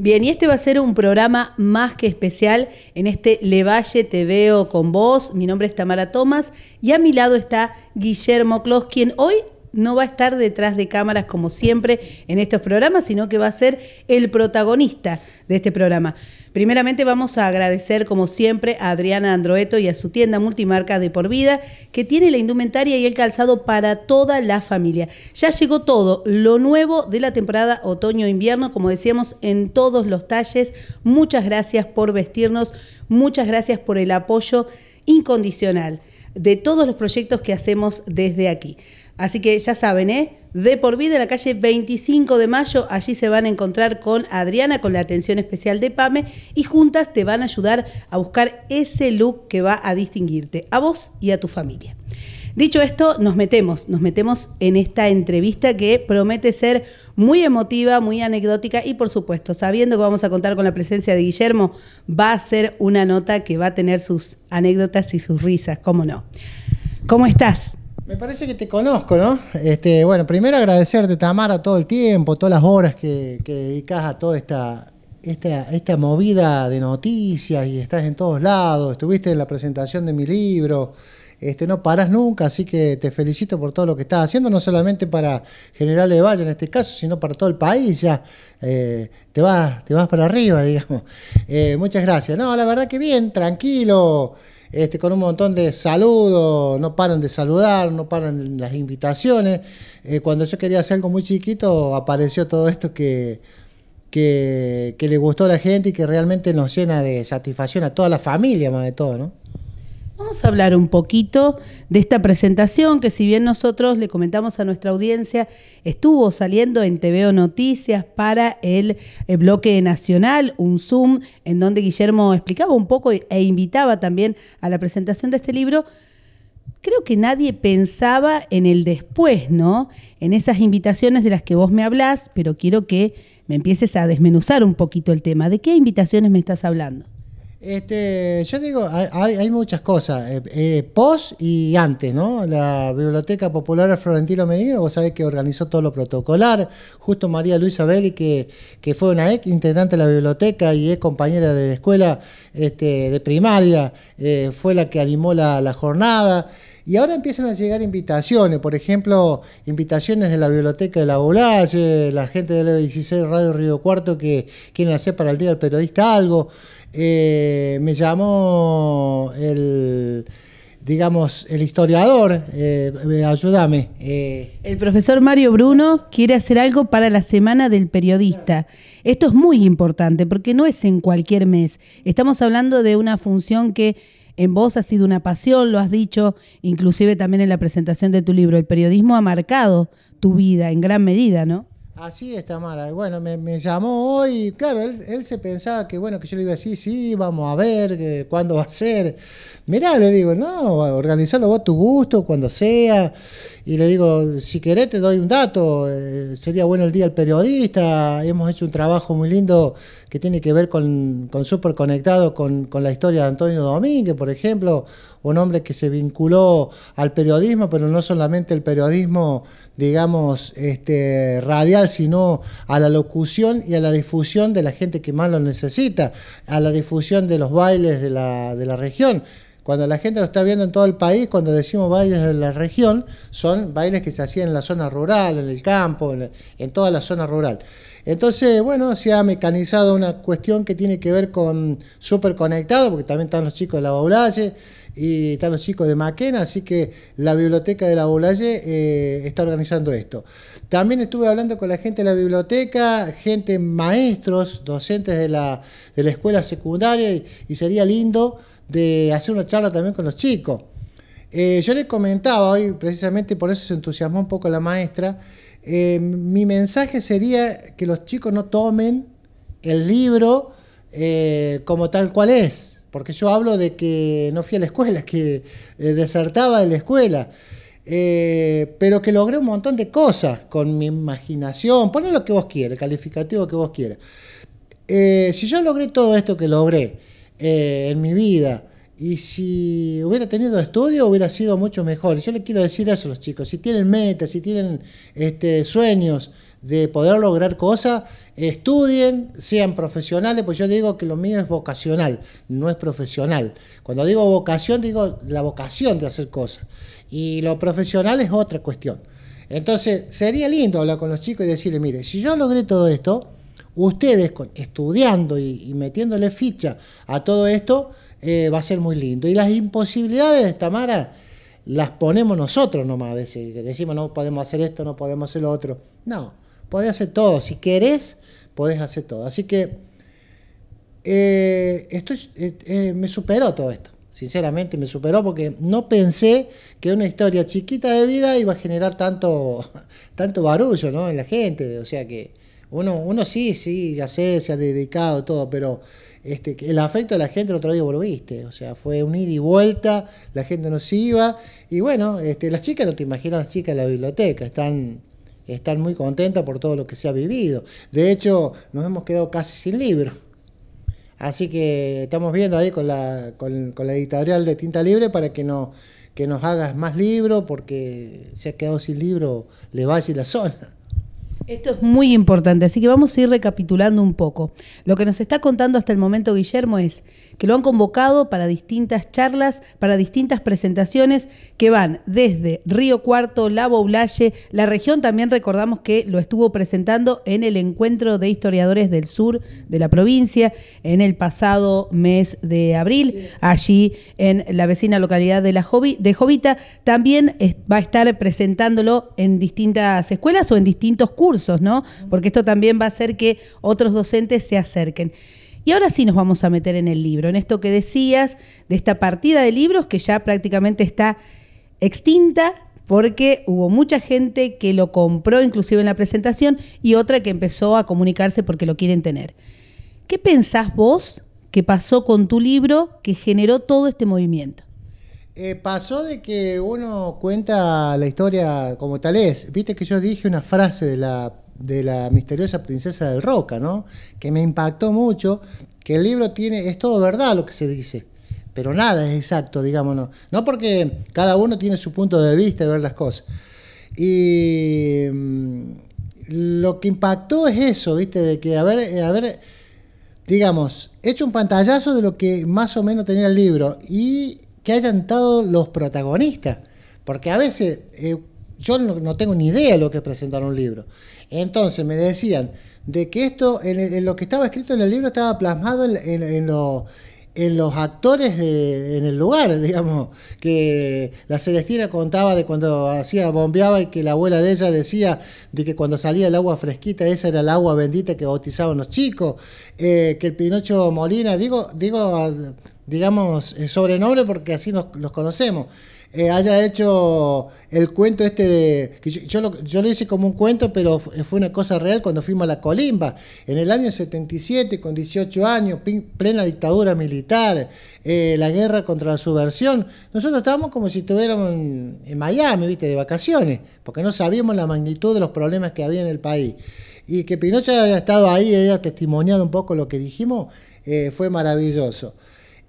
Bien, y este va a ser un programa más que especial en este Levalle Te Veo con vos. Mi nombre es Tamara Tomás y a mi lado está Guillermo Clos, quien hoy no va a estar detrás de cámaras como siempre en estos programas, sino que va a ser el protagonista de este programa. Primeramente vamos a agradecer como siempre a Adriana Androeto y a su tienda multimarca de por vida que tiene la indumentaria y el calzado para toda la familia. Ya llegó todo, lo nuevo de la temporada otoño-invierno, como decíamos, en todos los talles. Muchas gracias por vestirnos, muchas gracias por el apoyo incondicional de todos los proyectos que hacemos desde aquí. Así que ya saben, ¿eh? De por vida en la calle 25 de mayo, allí se van a encontrar con Adriana con la atención especial de Pame y juntas te van a ayudar a buscar ese look que va a distinguirte a vos y a tu familia. Dicho esto, nos metemos, nos metemos en esta entrevista que promete ser muy emotiva, muy anecdótica y por supuesto, sabiendo que vamos a contar con la presencia de Guillermo, va a ser una nota que va a tener sus anécdotas y sus risas, ¿cómo no? ¿Cómo estás? Me parece que te conozco, ¿no? Este, bueno, primero agradecerte, Tamara, todo el tiempo, todas las horas que, que dedicas a toda esta, esta, movida de noticias y estás en todos lados. Estuviste en la presentación de mi libro. Este, no paras nunca, así que te felicito por todo lo que estás haciendo, no solamente para General de Valle en este caso, sino para todo el país. Ya eh, te, vas, te vas para arriba, digamos. Eh, muchas gracias. No, la verdad que bien, tranquilo. Este, con un montón de saludos, no paran de saludar, no paran las invitaciones. Eh, cuando yo quería hacer algo muy chiquito, apareció todo esto que, que, que, le gustó a la gente y que realmente nos llena de satisfacción a toda la familia, más de todo, ¿no? Vamos a hablar un poquito de esta presentación que si bien nosotros le comentamos a nuestra audiencia, estuvo saliendo en TVO Noticias para el, eh, bloque nacional, un Zoom en donde Guillermo explicaba un poco e, e invitaba también a la presentación de este libro. Creo que nadie pensaba en el después, ¿no? En esas invitaciones de las que vos me hablás, pero quiero que me empieces a desmenuzar un poquito el tema. ¿De qué invitaciones me estás hablando? Este, yo digo, hay, muchas cosas, eh, eh, pos y antes, ¿no? La Biblioteca Popular Florentino Menino, vos sabés que organizó todo lo protocolar, justo María Luisa Belli, que, que fue una ex integrante de la biblioteca y es compañera de la escuela este, de primaria, eh, fue la que animó la, jornada. Y ahora empiezan a llegar invitaciones, por ejemplo, invitaciones de la Biblioteca de la Bolalle, la gente de la 16 Radio Río Cuarto que quieren hacer para el Día del Periodista algo eh, me llamo el, digamos, el historiador, eh, eh, ayúdame. Eh. El profesor Mario Bruno quiere hacer algo para la Semana del Periodista. Esto es muy importante porque no es en cualquier mes. Estamos hablando de una función que en vos ha sido una pasión, lo has dicho, inclusive también en la presentación de tu libro. El periodismo ha marcado tu vida en gran medida, ¿no? Así está Mara. Bueno, me, llamó hoy, claro, él, él, se pensaba que bueno, que yo le iba a decir, sí, vamos a ver, cuándo va a ser. Mirá, le digo, no, organizalo vos a tu gusto, cuando sea. Y le digo, si querés te doy un dato, eh, sería bueno el día del periodista, hemos hecho un trabajo muy lindo que tiene que ver con, con súper conectado con, con, la historia de Antonio Domínguez, por ejemplo, un hombre que se vinculó al periodismo, pero no solamente el periodismo, digamos, este, radial, sino a la locución y a la difusión de la gente que más lo necesita, a la difusión de los bailes de la, de la región. Cuando la gente lo está viendo en todo el país, cuando decimos bailes de la región, son bailes que se hacían en la zona rural, en el campo, en, toda la zona rural. Entonces, bueno, se ha mecanizado una cuestión que tiene que ver con súper conectado, porque también están los chicos de la Baulaye y están los chicos de Maquena, así que la biblioteca de la Baulaye eh, está organizando esto. También estuve hablando con la gente de la biblioteca, gente, maestros, docentes de la, escuela secundaria, y sería lindo de hacer una charla también con los chicos. Eh, yo les comentaba hoy, precisamente por eso se entusiasmó un poco la maestra, eh, mi mensaje sería que los chicos no tomen el libro eh, como tal cual es, porque yo hablo de que no fui a la escuela, que desertaba de la escuela. pero que logré un montón de cosas con mi imaginación, poné lo que vos quieras, el calificativo que vos quieras. si yo logré todo esto que logré, eh, en mi vida. Y si hubiera tenido estudio, hubiera sido mucho mejor. Yo le quiero decir eso a los chicos. Si tienen metas, si tienen este, sueños de poder lograr cosas, estudien, sean profesionales, pues yo digo que lo mío es vocacional, no es profesional. Cuando digo vocación, digo la vocación de hacer cosas. Y lo profesional es otra cuestión. Entonces, sería lindo hablar con los chicos y decirle mire, si yo logré todo esto, ustedes estudiando y, metiéndole ficha a todo esto, eh, va a ser muy lindo. Y las imposibilidades, de Tamara, las ponemos nosotros nomás a veces. Decimos, no podemos hacer esto, no podemos hacer lo otro. No, podés hacer todo. Si querés, podés hacer todo. Así que eh, esto eh, me superó todo esto. Sinceramente me superó porque no pensé que una historia chiquita de vida iba a generar tanto, tanto barullo ¿no? en la gente. O sea que uno, uno sí, sí, ya sé, se ha dedicado todo, pero este, el afecto de la gente el otro día volviste, o sea, fue un ida y vuelta, la gente nos iba, y bueno, este, las chicas, no te imaginas las chicas en la biblioteca, están, están muy contentas por todo lo que se ha vivido. De hecho, nos hemos quedado casi sin libro Así que estamos viendo ahí con la, con, la editorial de Tinta Libre para que, no, nos hagas más libros, porque se ha quedado sin libro, le va a la zona. Esto es muy importante, así que vamos a ir recapitulando un poco. Lo que nos está contando hasta el momento Guillermo es que lo han convocado para distintas charlas, para distintas presentaciones que van desde Río Cuarto, La Boulaye, la región también recordamos que lo estuvo presentando en el encuentro de historiadores del sur de la provincia en el pasado mes de abril, allí en la vecina localidad de la de Jovita, también va a estar presentándolo en distintas escuelas o en distintos cursos, ¿no? Porque esto también va a hacer que otros docentes se acerquen. Y ahora sí nos vamos a meter en el libro, en esto que decías de esta partida de libros que ya prácticamente está extinta porque hubo mucha gente que lo compró inclusive en la presentación y otra que empezó a comunicarse porque lo quieren tener. ¿Qué pensás vos que pasó con tu libro que generó todo este movimiento? Eh, pasó de que uno cuenta la historia como tal es. Viste que yo dije una frase de la de la misteriosa princesa del Roca, ¿no? Que me impactó mucho, que el libro tiene, es todo verdad lo que se dice, pero nada es exacto, digámoslo, No porque cada uno tiene su punto de vista de ver las cosas. Y mm, lo que impactó es eso, ¿viste? De que haber, haber, eh, digamos, hecho un pantallazo de lo que más o menos tenía el libro y que hayan estado los protagonistas. Porque a veces eh, yo no, tengo ni idea de lo que es presentar un libro. Entonces me decían de que esto, en, lo que estaba escrito en el libro, estaba plasmado en, los actores en el lugar, digamos, que la Celestina contaba de cuando hacía bombeaba y que la abuela de ella decía de que cuando salía el agua fresquita, esa era el agua bendita que bautizaban los chicos, eh, que el Pinocho Molina, digo, digo digamos, eh, sobrenombre porque así nos, los conocemos. Eh, haya hecho el cuento este de... Que yo, lo, hice como un cuento, pero eh, fue una cosa real cuando fuimos a la Colimba, en el año 77, con 18 años, plena dictadura militar, eh, la guerra contra la subversión. Nosotros estábamos como si estuviéramos en, Miami, viste, de vacaciones, porque no sabíamos la magnitud de los problemas que había en el país y que Pinochet haya estado ahí y haya testimoniado un poco lo que dijimos, fue maravilloso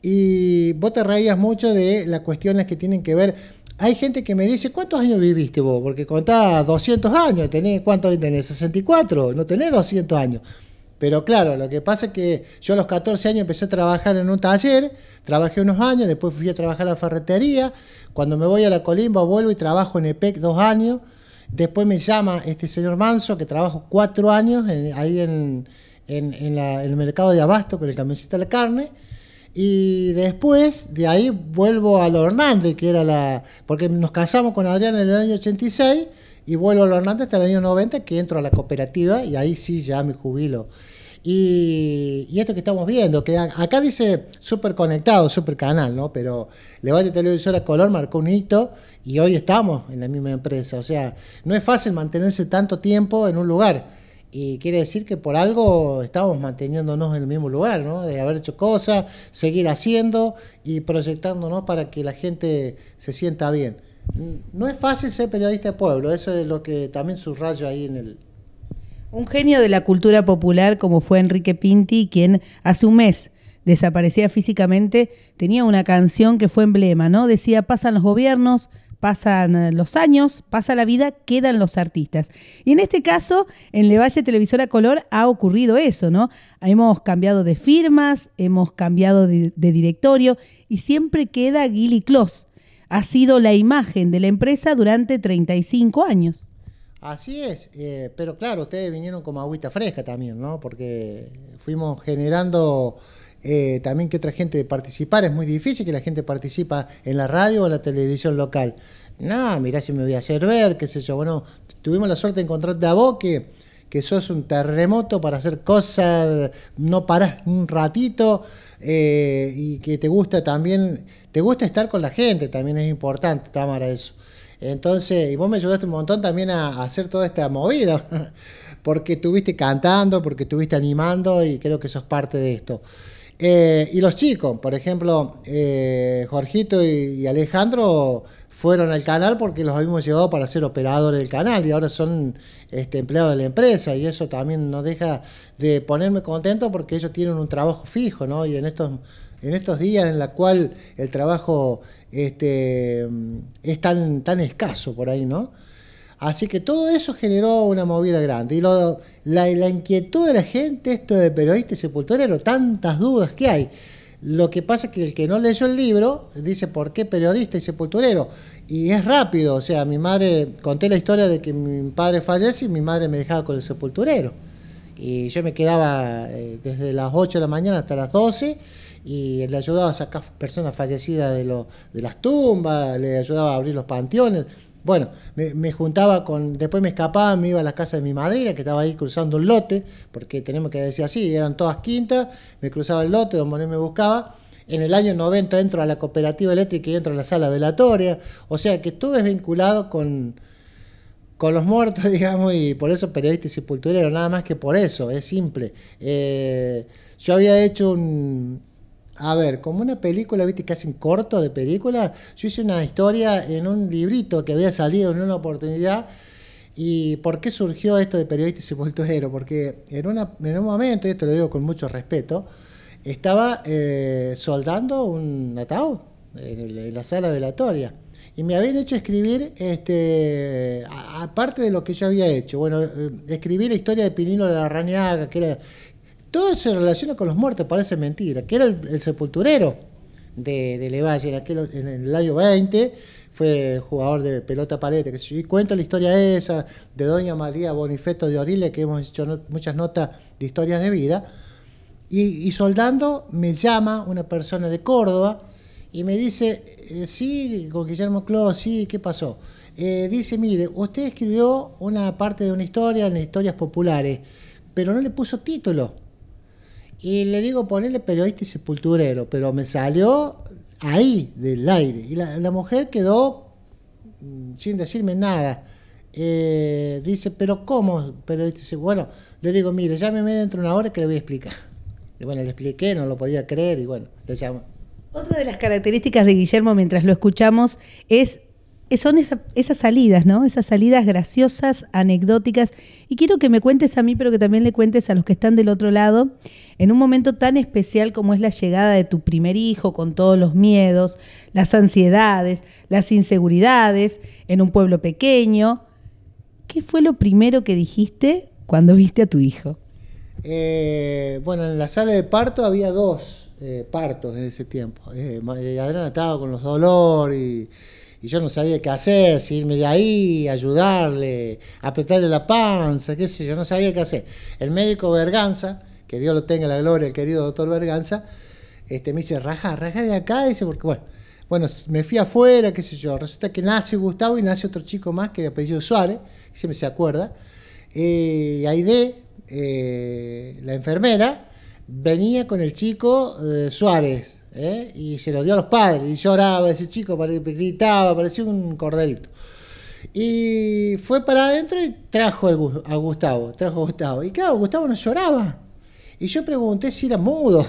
y vos te reías mucho de las cuestiones que tienen que ver. Hay gente que me dice, ¿cuántos años viviste vos? Porque contaba 200 años, tenés, ¿cuántos años tenés? 64, no tenés 200 años. Pero claro, lo que pasa es que yo a los 14 años empecé a trabajar en un taller, trabajé unos años, después fui a trabajar a la ferretería, cuando me voy a la colimba vuelvo y trabajo en EPEC dos años, después me llama este señor Manso, que trabajo cuatro años ahí en, en, el mercado de abasto con el camioncito de la carne, y después, de ahí vuelvo a lo Hernández, que era la. Porque nos casamos con Adrián en el año 86 y vuelvo a lo Hernández hasta el año 90, que entro a la cooperativa y ahí sí ya me jubilo. Y, y, esto que estamos viendo, que acá dice super conectado, super canal, ¿no? Pero Levante a Color marcó un hito y hoy estamos en la misma empresa. O sea, no es fácil mantenerse tanto tiempo en un lugar. Y quiere decir que por algo estamos manteniéndonos en el mismo lugar, ¿no? De haber hecho cosas, seguir haciendo y proyectándonos para que la gente se sienta bien. No es fácil ser periodista de pueblo, eso es lo que también subrayo ahí en el... Un genio de la cultura popular como fue Enrique Pinti, quien hace un mes desaparecía físicamente, tenía una canción que fue emblema, ¿no? Decía, pasan los gobiernos, pasan eh, los años, pasa la vida, quedan los artistas. Y en este caso, en Levalle Televisora Color ha ocurrido eso, ¿no? Hemos cambiado de firmas, hemos cambiado de, directorio y siempre queda Gilly Closs. Ha sido la imagen de la empresa durante 35 años. Así es, eh, pero claro, ustedes vinieron como agüita fresca también, ¿no? Porque fuimos generando eh, también que otra gente participar Es muy difícil que la gente participa en la radio o en la televisión local. No, mirá si me voy a hacer ver, qué sé yo. Bueno, tuvimos la suerte de encontrarte a vos que, que sos un terremoto para hacer cosas, no parás un ratito eh, y que te gusta también, te gusta estar con la gente, también es importante, Tamara, eso. Entonces, y vos me ayudaste un montón también a hacer toda esta movida, porque estuviste cantando, porque estuviste animando y creo que sos parte de esto. Eh, y los chicos, por ejemplo, eh, Jorgito y, Alejandro fueron al canal porque los habíamos llevado para ser operadores del canal y ahora son este, empleados de la empresa y eso también nos deja de ponerme contento porque ellos tienen un trabajo fijo, ¿no? Y en estos, en estos días en la cual el trabajo este, es tan, tan escaso por ahí, ¿no? Así que todo eso generó una movida grande. Y lo, la, inquietud de la gente, esto de periodista y sepulturero, tantas dudas que hay. Lo que pasa es que el que no leyó el libro dice por qué periodista y sepulturero. Y es rápido, o sea, mi madre, conté la historia de que mi padre fallece y mi madre me dejaba con el sepulturero. Y yo me quedaba eh, desde las 8 de la mañana hasta las 12 y le ayudaba a sacar personas fallecidas de, de las tumbas, le ayudaba a abrir los panteones. Bueno, me, juntaba con. Después me escapaba, me iba a la casa de mi madrina, que estaba ahí cruzando un lote, porque tenemos que decir así, eran todas quintas, me cruzaba el lote, don Bonet me buscaba. En el año 90 entro a la cooperativa eléctrica y entro a la sala velatoria. O sea que estuve vinculado con, con los muertos, digamos, y por eso periodista y sepulturero, nada más que por eso, es simple. Eh, yo había hecho un, a ver, como una película, viste que hacen corto de película, yo hice una historia en un librito que había salido en una oportunidad. ¿Y por qué surgió esto de periodista y sepulturero? Porque en, un momento, y esto lo digo con mucho respeto, estaba eh, soldando un ataúd en, la sala velatoria. Y me habían hecho escribir, este, aparte de lo que yo había hecho, bueno, eh, escribir la historia de Pinino de la Raniaga, que era todo se relaciona con los muertos, parece mentira, que era el, sepulturero de, de, Levalle en, aquel, en el año 20, fue jugador de pelota paleta, y cuento la historia esa de doña María Bonifeto de Orile, que hemos hecho muchas notas de historias de vida, y, soldando me llama una persona de Córdoba y me dice, eh, sí, con Guillermo Clos, sí, ¿qué pasó? Eh, dice, mire, usted escribió una parte de una historia en historias populares, pero no le puso título y le digo, ponle periodista y sepulturero, pero me salió ahí, del aire. Y la, mujer quedó mm, sin decirme nada. Eh, dice, pero ¿cómo? Pero dice, bueno, le digo, mire, llámeme dentro de una hora que le voy a explicar. Y bueno, le expliqué, no lo podía creer y bueno, le llamo. Otra de las características de Guillermo mientras lo escuchamos es son esas salidas, ¿no? Esas salidas graciosas, anecdóticas. Y quiero que me cuentes a mí, pero que también le cuentes a los que están del otro lado, en un momento tan especial como es la llegada de tu primer hijo, con todos los miedos, las ansiedades, las inseguridades, en un pueblo pequeño. ¿Qué fue lo primero que dijiste cuando viste a tu hijo? Eh, bueno, en la sala de parto había dos eh, partos en ese tiempo. Eh, Adriana estaba con los dolores y y yo no sabía qué hacer, si irme de ahí, ayudarle, apretarle la panza, qué sé yo, no sabía qué hacer. El médico Berganza, que Dios lo tenga la gloria, el querido doctor Berganza, este, me dice, raja, raja de acá, dice, porque bueno, bueno, me fui afuera, qué sé yo, resulta que nace Gustavo y nace otro chico más que de apellido Suárez, si me se acuerda, y eh, Aide, de eh, la enfermera, venía con el chico eh, Suárez, ¿eh? y se lo dio a los padres, y lloraba ese chico, gritaba, parecía un cordelito Y fue para adentro y trajo a Gustavo, trajo a Gustavo. Y claro, Gustavo no lloraba. Y yo pregunté si era mudo,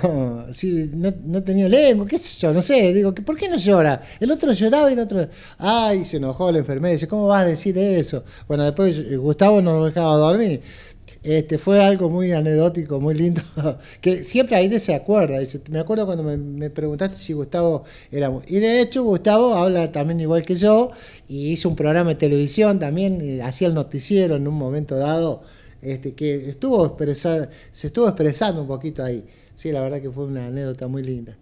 si no, tenía lengua, qué sé yo, no sé. Digo, ¿por qué no llora? El otro lloraba y el otro. Ay, se enojó la enfermera. Dice, ¿cómo vas a decir eso? Bueno, después eh, Gustavo no lo dejaba dormir. Este, fue algo muy anecdótico, muy lindo, que siempre Aire se acuerda. me acuerdo cuando me, preguntaste si Gustavo era... Y de hecho Gustavo habla también igual que yo y hizo un programa de televisión también, hacía el noticiero en un momento dado, este, que estuvo se estuvo expresando un poquito ahí. Sí, la verdad que fue una anécdota muy linda.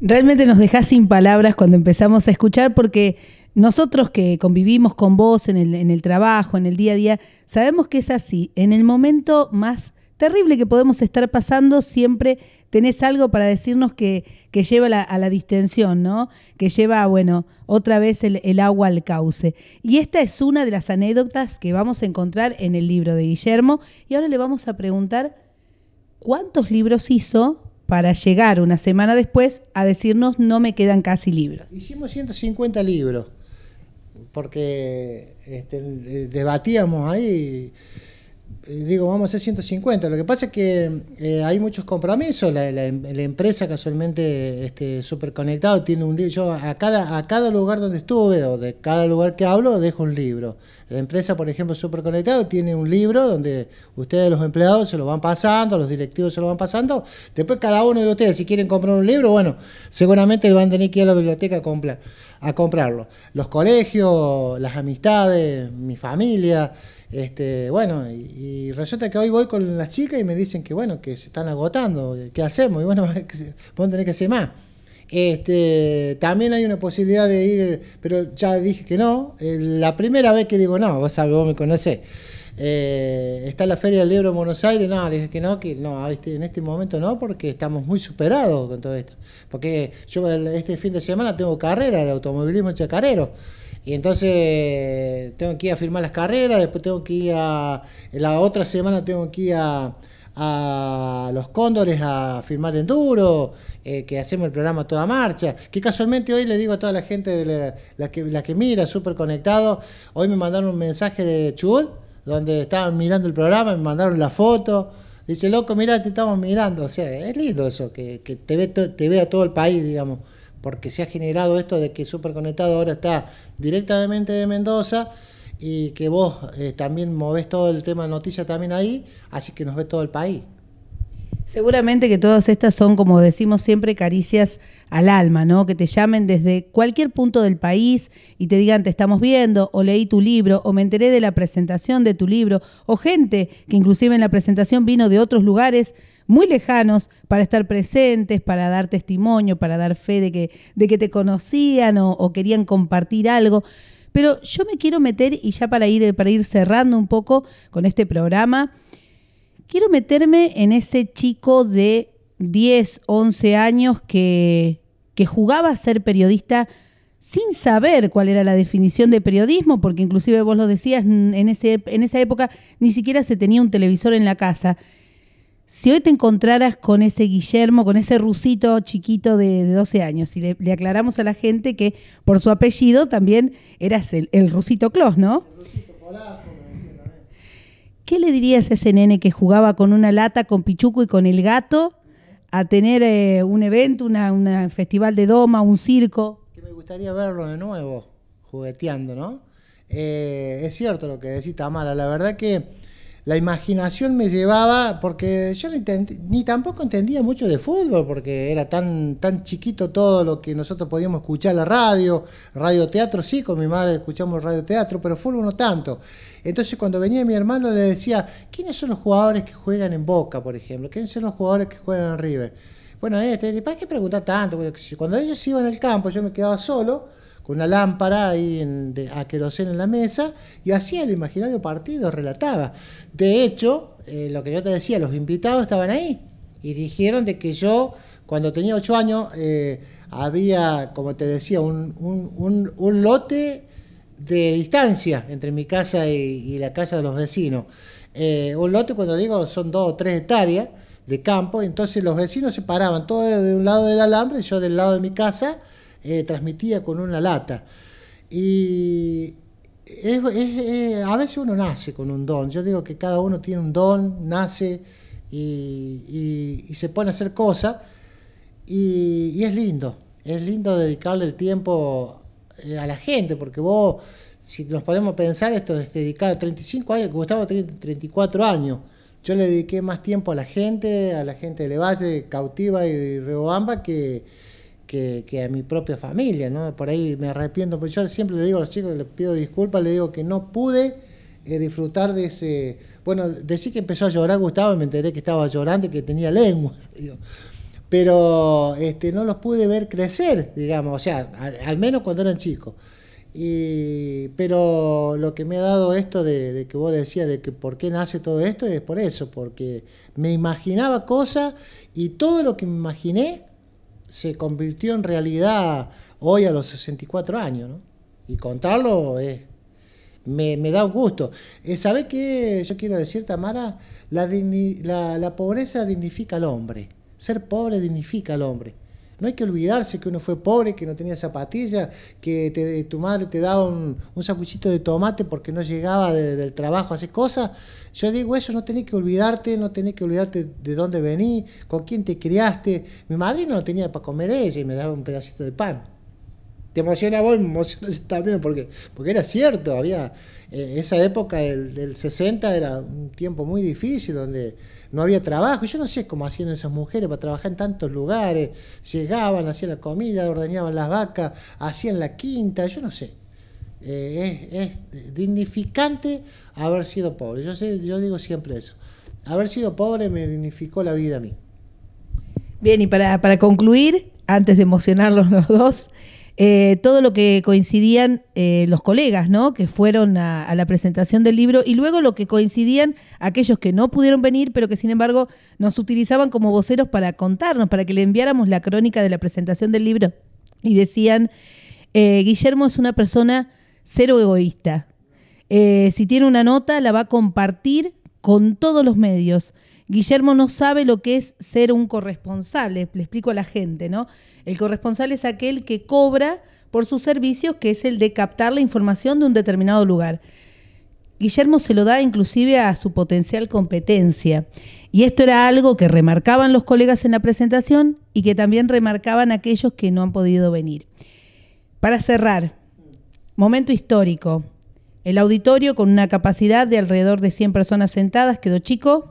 Realmente nos dejás sin palabras cuando empezamos a escuchar porque nosotros que convivimos con vos en el, trabajo, en el día a día, sabemos que es así. En el momento más terrible que podemos estar pasando, siempre tenés algo para decirnos que, lleva a la distensión, ¿no? Que lleva, bueno, otra vez el, el, agua al cauce. Y esta es una de las anécdotas que vamos a encontrar en el libro de Guillermo. Y ahora le vamos a preguntar cuántos libros hizo para llegar una semana después a decirnos no me quedan casi libros. Hicimos 150 libros porque este, debatíamos ahí, eh, digo, vamos a hacer 150. Lo que pasa es que eh, hay muchos compromisos, la, empresa casualmente este, súper tiene un libro, yo a cada, a cada lugar donde estuve o de cada lugar que hablo dejo un libro. La empresa, por ejemplo, súper tiene un libro donde ustedes los empleados se lo van pasando, los directivos se lo van pasando, después cada uno de ustedes si quieren comprar un libro, bueno, seguramente van a tener que ir a la biblioteca a comprar a comprarlo. Los colegios, las amistades, mi familia, este, bueno, y, resulta que hoy voy con las chicas y me dicen que bueno, que se están agotando, ¿qué hacemos? Y bueno, vamos a tener que hacer más. Este, también hay una posibilidad de ir, pero ya dije que no. Eh, la primera vez que digo no, vos sabés, vos me conocés. Eh, está la Feria del Libro en Buenos Aires, no, dije que no, que no, en este momento no, porque estamos muy superados con todo esto. Porque yo este fin de semana tengo carrera de automovilismo chacarero. Y entonces tengo que ir a firmar las carreras, después tengo que ir a. La otra semana tengo que ir a, los cóndores a firmar enduro, eh, que hacemos el programa Toda Marcha. Que casualmente hoy le digo a toda la gente, de la, que, la que mira, súper conectado, hoy me mandaron un mensaje de Chubut donde estaban mirando el programa, me mandaron la foto. Dice, loco, mirá, te estamos mirando. O sea, es lindo eso, que, que te, ve te vea todo el país, digamos, porque se ha generado esto de que Superconectado ahora está directamente de Mendoza y que vos eh, también movés todo el tema de noticias también ahí, así que nos ve todo el país. Seguramente que todas estas son, como decimos siempre, caricias al alma, ¿no? Que te llamen desde cualquier punto del país y te digan, te estamos viendo, o leí tu libro, o me enteré de la presentación de tu libro, o gente que inclusive en la presentación vino de otros lugares muy lejanos para estar presentes, para dar testimonio, para dar fe de que, de que te conocían o, querían compartir algo. Pero yo me quiero meter, y ya para ir, para ir cerrando un poco con este programa, quiero meterme en ese chico de 10, 11 años que, jugaba a ser periodista sin saber cuál era la definición de periodismo, porque inclusive vos lo decías, en, ese, en esa época ni siquiera se tenía un televisor en la casa. Si hoy te encontraras con ese Guillermo, con ese rusito chiquito de, 12 años, y le, aclaramos a la gente que por su apellido también eras el, rusito Clos, ¿no? El rusito ¿Qué le dirías a ese nene que jugaba con una lata, con Pichuco y con el gato a tener eh, un evento, un festival de doma, un circo? Que me gustaría verlo de nuevo, jugueteando, ¿no? Eh, es cierto lo que decís, Tamara. La verdad que la imaginación me llevaba, porque yo ni, tampoco entendía mucho de fútbol, porque era tan, tan chiquito todo lo que nosotros podíamos escuchar la radio, radioteatro sí, con mi madre escuchamos radioteatro, pero fútbol no tanto. Entonces cuando venía mi hermano le decía, ¿quiénes son los jugadores que juegan en Boca, por ejemplo? ¿Quiénes son los jugadores que juegan en River? Bueno, este, ¿para qué preguntar tanto? Cuando ellos iban al campo, yo me quedaba solo con una lámpara ahí en, de, a queroseno en la mesa y hacía el imaginario partido, relataba. De hecho, eh, lo que yo te decía, los invitados estaban ahí y dijeron de que yo, cuando tenía ocho años, eh, había, como te decía, un, lote de distancia entre mi casa y, la casa de los vecinos. Eh, un lote, cuando digo, son dos o tres hectáreas de campo, entonces los vecinos se paraban, todos de un lado del alambre, yo del lado de mi casa, eh, transmitía con una lata. Y eh, a veces uno nace con un don. Yo digo que cada uno tiene un don, nace y, se pone a hacer cosas. Y, es lindo, es lindo dedicarle el tiempo eh, a la gente, porque vos, si nos podemos pensar, esto es dedicado 35 años, Gustavo estaba 34 años. Yo le dediqué más tiempo a la gente, a la gente de Valle Cautiva y Rebobamba, que, que, a mi propia familia, Por ahí me arrepiento, pero pues yo siempre le digo a los chicos, les pido disculpas, les digo que no pude eh, disfrutar de ese... Bueno, decir que empezó a llorar Gustavo y me enteré que estaba llorando y que tenía lengua, Pero este, no los pude ver crecer, digamos, o sea, al, menos cuando eran chicos. pero lo que me ha dado esto de, de, que vos decías, de que por qué nace todo esto, es por eso, porque me imaginaba cosas y todo lo que me imaginé se convirtió en realidad hoy a los 64 años, ¿no? Y contarlo es, me, me da gusto. Eh, Sabes qué yo quiero decir, Tamara? la pobreza dignifica al hombre. Ser pobre dignifica al hombre. No hay que olvidarse que uno fue pobre, que no tenía zapatillas, que te, tu madre te daba un, sacuchito de tomate porque no llegaba del trabajo a hacer cosas. Yo digo eso, no tenés que olvidarte, no tenés que olvidarte de dónde venís, con quién te criaste. Mi madre no lo tenía para comer ella y me daba un pedacito de pan te emociona vos, me emociona también, porque, porque era cierto, había eh, esa época del, 60 era un tiempo muy difícil donde no había trabajo. Yo no sé cómo hacían esas mujeres para trabajar en tantos lugares. Llegaban, hacían la comida, ordeñaban las vacas, hacían la quinta, yo no sé. Eh, es, dignificante haber sido pobre. Yo, sé, yo digo siempre eso. Haber sido pobre me dignificó la vida a mí. Bien, y para, para concluir, antes de emocionarlos los dos, eh, todo lo que coincidían eh, los colegas, ¿no? Que fueron a, la presentación del libro y luego lo que coincidían aquellos que no pudieron venir, pero que sin embargo nos utilizaban como voceros para contarnos, para que le enviáramos la crónica de la presentación del libro. Y decían, eh, Guillermo es una persona cero egoísta. si tiene una nota, la va a compartir con todos los medios. Guillermo no sabe lo que es ser un corresponsal, le, explico a la gente, ¿no? El corresponsal es aquel que cobra por sus servicios, que es el de captar la información de un determinado lugar. Guillermo se lo da inclusive a su potencial competencia. Y esto era algo que remarcaban los colegas en la presentación y que también remarcaban aquellos que no han podido venir. Para cerrar, momento histórico. El auditorio con una capacidad de alrededor de 100 personas sentadas quedó chico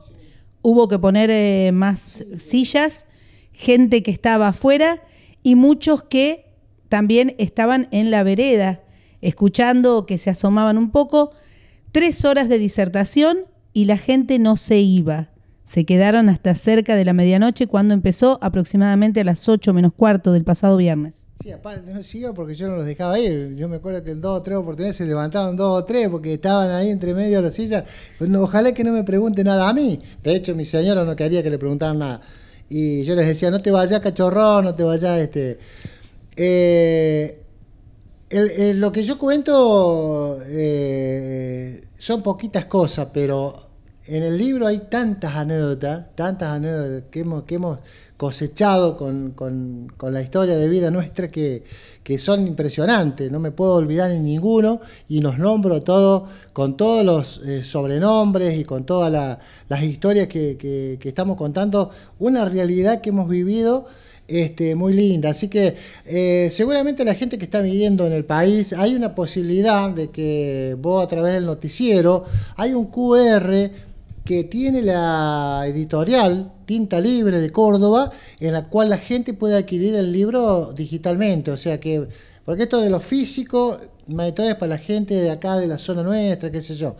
hubo que poner eh, más sillas, gente que estaba afuera y muchos que también estaban en la vereda, escuchando que se asomaban un poco. Tres horas de disertación y la gente no se iba. Se quedaron hasta cerca de la medianoche cuando empezó aproximadamente a las 8 menos cuarto del pasado viernes. Sí, aparte no se iba porque yo no los dejaba ir. Yo me acuerdo que en dos o tres oportunidades se levantaron dos o tres porque estaban ahí entre medio de las sillas. ojalá que no me pregunte nada a mí. De hecho, mi señora no quería que le preguntaran nada. Y yo les decía, no te vayas cachorro, no te vayas este... Eh, lo que yo cuento eh, son poquitas cosas, pero en el libro hay tantas anécdotas, tantas anécdotas que hemos, cosechado con, la historia de vida nuestra que, son impresionantes, no me puedo olvidar en ninguno y los nombro todos con todos los eh, sobrenombres y con todas las historias que, estamos contando, una realidad que hemos vivido. Este, muy linda, así que eh, seguramente la gente que está viviendo en el país, hay una posibilidad de que vos a través del noticiero, hay un QR que tiene la editorial Tinta Libre de Córdoba, en la cual la gente puede adquirir el libro digitalmente. O sea que, porque esto de lo físico, más de todo es para la gente de acá, de la zona nuestra, qué sé yo.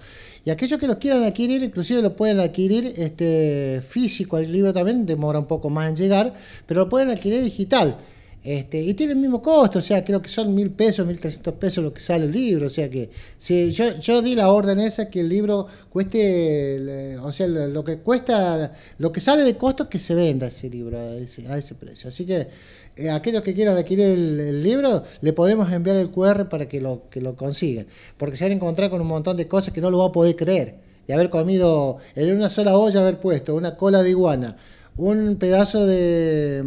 Y aquellos que lo quieran adquirir, inclusive lo pueden adquirir este, físico, el libro también demora un poco más en llegar, pero lo pueden adquirir digital. Este, y tiene el mismo costo, o sea, creo que son mil pesos, mil trescientos pesos lo que sale el libro, o sea que si yo, yo di la orden esa que el libro cueste, eh, o sea, lo que cuesta, lo que sale de costo es que se venda ese libro a ese, precio. Así que eh, aquellos que quieran adquirir el, libro, le podemos enviar el QR para que lo, que lo consigan, porque se van a encontrar con un montón de cosas que no lo van a poder creer, de haber comido en una sola olla, haber puesto una cola de iguana, un pedazo de,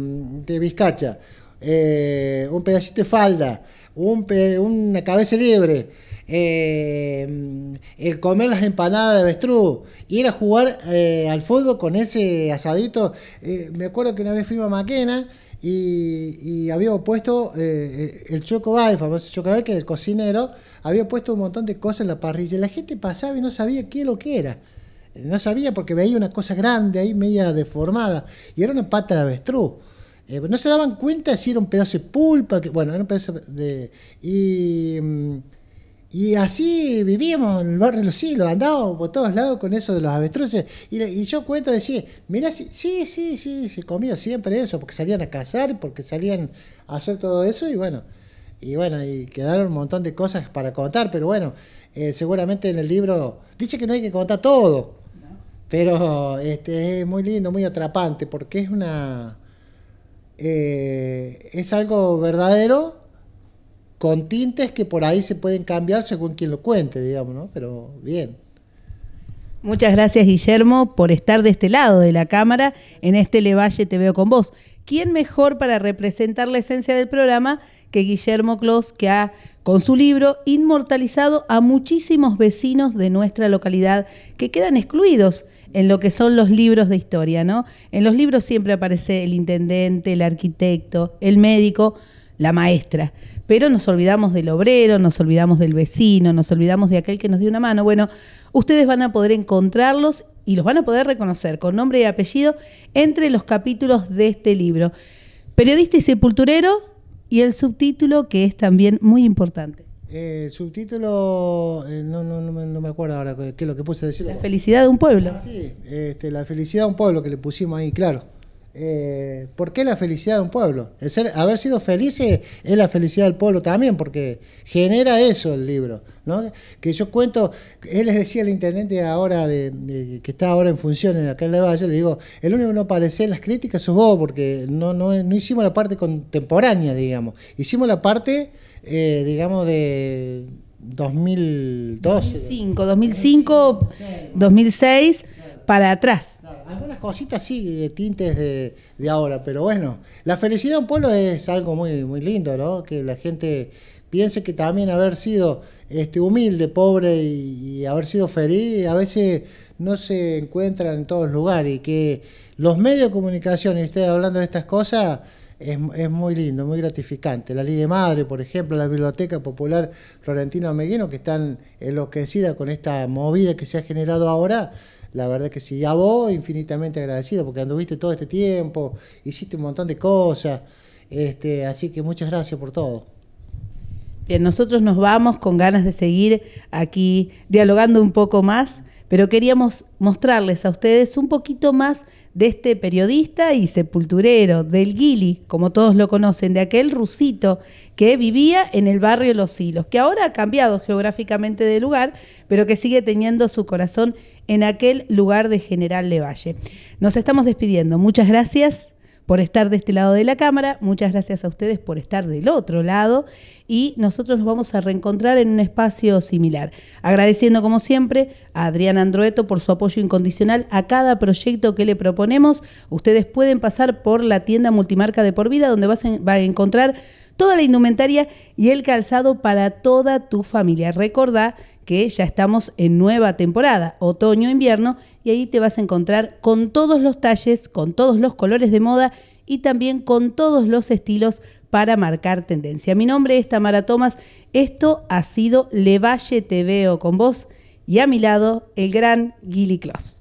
de vizcacha, eh, un pedacito de falda, una cabeza libre, eh, comer las empanadas de avestruz, ir a jugar eh, al fútbol con ese asadito. me acuerdo que una vez fui a Maquena y, había habíamos puesto el chocobay, el famoso chocobay, que el cocinero había puesto un montón de cosas en la parrilla. La gente pasaba y no sabía qué lo que era. No sabía porque veía una cosa grande ahí, media deformada. Y era una pata de avestruz. Eh, no se daban cuenta si era un pedazo de pulpa, que, bueno, era un pedazo de... Y, mm, así vivíamos en el barrio de los siglos, andábamos por todos lados con eso de los avestruces. Y, yo cuento, decía, mirá, sí, sí, sí, sí, se comía siempre eso, porque salían a cazar, porque salían a hacer todo eso, y bueno, y bueno, y quedaron un montón de cosas para contar, pero bueno, eh, seguramente en el libro dice que no hay que contar todo, pero este, es muy lindo, muy atrapante, porque es una eh, es algo verdadero con tintes que por ahí se pueden cambiar según quien lo cuente, digamos, ¿no? Pero bien. Muchas gracias, Guillermo, por estar de este lado de la cámara. En este Levalle te veo con vos. ¿Quién mejor para representar la esencia del programa que Guillermo Clos, que ha, con su libro, inmortalizado a muchísimos vecinos de nuestra localidad que quedan excluidos en lo que son los libros de historia, ¿no? En los libros siempre aparece el intendente, el arquitecto, el médico, la maestra. Pero nos olvidamos del obrero, nos olvidamos del vecino, nos olvidamos de aquel que nos dio una mano. Bueno, ustedes van a poder encontrarlos y los van a poder reconocer con nombre y apellido entre los capítulos de este libro. Periodista y sepulturero y el subtítulo, que es también muy importante. Eh, el subtítulo, eh, no, no, no, me, acuerdo ahora qué es lo que puse a decir. La felicidad de un pueblo. Ah, sí, este, la felicidad de un pueblo que le pusimos ahí, claro eh, ¿por qué la felicidad de un pueblo? haber sido felices es la felicidad del pueblo también, porque genera eso el libro. Que yo cuento, él les decía al intendente ahora que está ahora en funciones acá en la Valle, le digo, el único que no aparece en las críticas es vos, porque no, hicimos la parte contemporánea, digamos. Hicimos la parte, eh, digamos, de 2012. 2005, 2005, 2006. 2006 para atrás. Algunas cositas sí, de tintes de, ahora, pero bueno, la felicidad de un pueblo es algo muy, muy lindo, ¿no? Que la gente piense que también haber sido este, humilde, pobre y, haber sido feliz, a veces no se encuentran en todos los lugares y que los medios de comunicación estén hablando de estas cosas es, muy lindo, muy gratificante. La Liga Madre, por ejemplo, la Biblioteca Popular Florentino Meguino, que están enloquecidas con esta movida que se ha generado ahora, la verdad que sí. A vos, infinitamente agradecido, porque anduviste todo este tiempo, hiciste un montón de cosas. Este, así que muchas gracias por todo. Bien, nosotros nos vamos con ganas de seguir aquí dialogando un poco más pero queríamos mostrarles a ustedes un poquito más de este periodista y sepulturero del Gili, como todos lo conocen, de aquel rusito que vivía en el barrio Los Hilos, que ahora ha cambiado geográficamente de lugar, pero que sigue teniendo su corazón en aquel lugar de General Levalle. Nos estamos despidiendo. Muchas gracias por estar de este lado de la cámara, muchas gracias a ustedes por estar del otro lado y nosotros nos vamos a reencontrar en un espacio similar. Agradeciendo como siempre a Adrián Androeto por su apoyo incondicional a cada proyecto que le proponemos. Ustedes pueden pasar por la tienda multimarca de por vida donde vas a encontrar toda la indumentaria y el calzado para toda tu familia. Recordá que ya estamos en nueva temporada, otoño-invierno, y ahí te vas a encontrar con todos los talles, con todos los colores de moda y también con todos los estilos para marcar tendencia. Mi nombre es Tamara Tomás, esto ha sido Levalle Te Veo con vos y a mi lado el gran Gilly Closs.